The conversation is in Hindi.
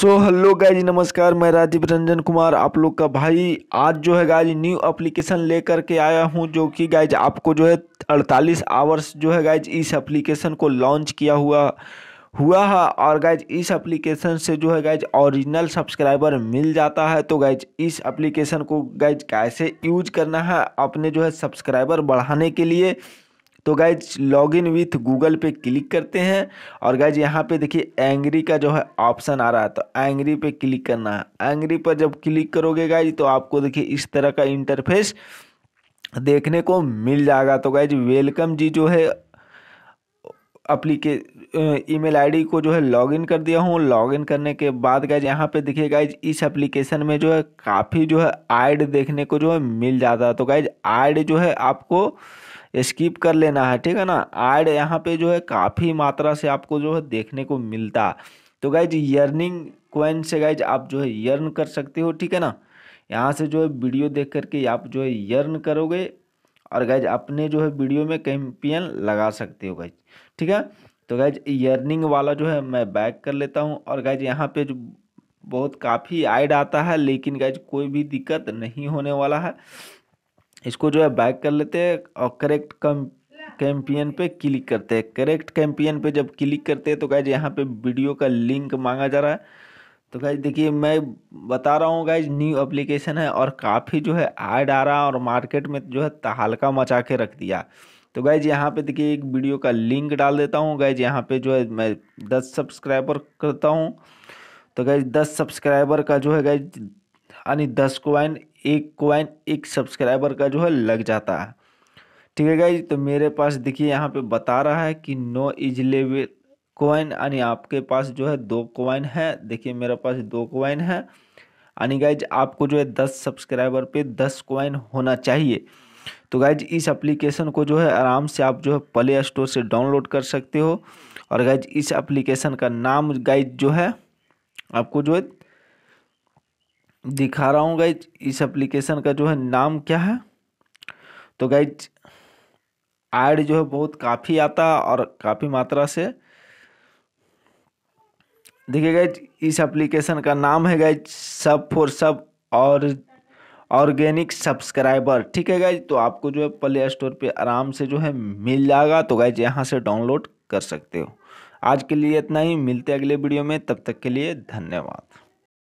सो हेलो जी नमस्कार मैं राजीव रंजन कुमार आप लोग का भाई आज जो है गाइज न्यू एप्लीकेशन लेकर के आया हूँ जो कि गाइज आपको जो है 48 आवर्स जो है गाइज इस एप्लीकेशन को लॉन्च किया हुआ हुआ है और गाइज इस एप्लीकेशन से जो है गाइज ओरिजिनल सब्सक्राइबर मिल जाता है तो गाइज इस एप्लीकेशन को गाइज कैसे यूज करना है अपने जो है सब्सक्राइबर बढ़ाने के लिए तो guys log in with Google पे क्लिक करते हैं और गाइज यहाँ पे देखिए एंग्री का जो है ऑप्शन आ रहा है तो एंग्री पे क्लिक करना है एंग्री पर जब क्लिक करोगे गाइज तो आपको देखिए इस तरह का इंटरफेस देखने को मिल जाएगा तो गाइज वेलकम जी जो है अप्लीके ईमेल आईडी को जो है लॉगिन कर दिया हूँ लॉगिन करने के बाद गाइज यहाँ पे देखिए गाइज इस एप्लीकेशन में जो है काफ़ी जो है ऐड देखने को जो है मिल जाता है तो गाइज ऐड जो है आपको स्किप कर लेना है ठीक है ना ऐड यहाँ पे जो है काफ़ी मात्रा से आपको जो है देखने को मिलता तो गाइज यर्निंग क्वन से गाइज आप जो है यर्न कर सकते हो ठीक है ना यहाँ से जो है वीडियो देख करके आप जो है यर्न करोगे और गैज अपने जो है वीडियो में कैंपियन लगा सकते हो गाइज ठीक है तो गैज ईयरनिंग वाला जो है मैं बैक कर लेता हूँ और गैज यहाँ पे जो बहुत काफ़ी आइड आता है लेकिन गैज कोई भी दिक्कत नहीं होने वाला है इसको जो है बैक कर लेते हैं और करेक्ट कम कैंपियन पे क्लिक करते हैं करेक्ट कैंपियन पे जब क्लिक करते हैं तो गैज यहाँ पे वीडियो का लिंक मांगा जा रहा है तो गैज देखिए मैं बता रहा हूँ गाइज न्यू एप्लीकेशन है और काफ़ी जो है ऐड आ रहा है और मार्केट में जो है तहलका मचा के रख दिया तो गाइज यहाँ पे देखिए एक वीडियो का लिंक डाल देता हूँ गाइज यहाँ पे जो है मैं दस सब्सक्राइबर करता हूँ तो गाइज दस सब्सक्राइबर का जो है गाइज यानी दस कोइन एक कोइन एक सब्सक्राइबर का जो है लग जाता है ठीक है गाइज तो मेरे पास देखिए यहाँ पे बता रहा है कि नो इज लेवे कोइन यानी आपके पास जो है दो कोइन है देखिए मेरे पास दो कोइन है यानी गाइज आपको जो है दस सब्सक्राइबर पर दस कोइन होना चाहिए तो गाइज इस एप्लीकेशन को जो है आराम से आप जो है प्ले स्टोर से डाउनलोड कर सकते हो और गाइज इस एप्लीकेशन का नाम गाइज जो है आपको जो है दिखा रहा हूँ गाइज इस एप्लीकेशन का जो है नाम क्या है तो गाइज एड जो है बहुत काफ़ी आता और काफ़ी मात्रा से देखिए गाइज इस एप्लीकेशन का नाम है गाइज सब फॉर सब और ऑर्गेनिक सब्सक्राइबर ठीक है गाइज तो आपको जो है प्ले स्टोर पर आराम से जो है मिल जाएगा तो गाइज यहाँ से डाउनलोड कर सकते हो आज के लिए इतना ही मिलते अगले वीडियो में तब तक के लिए धन्यवाद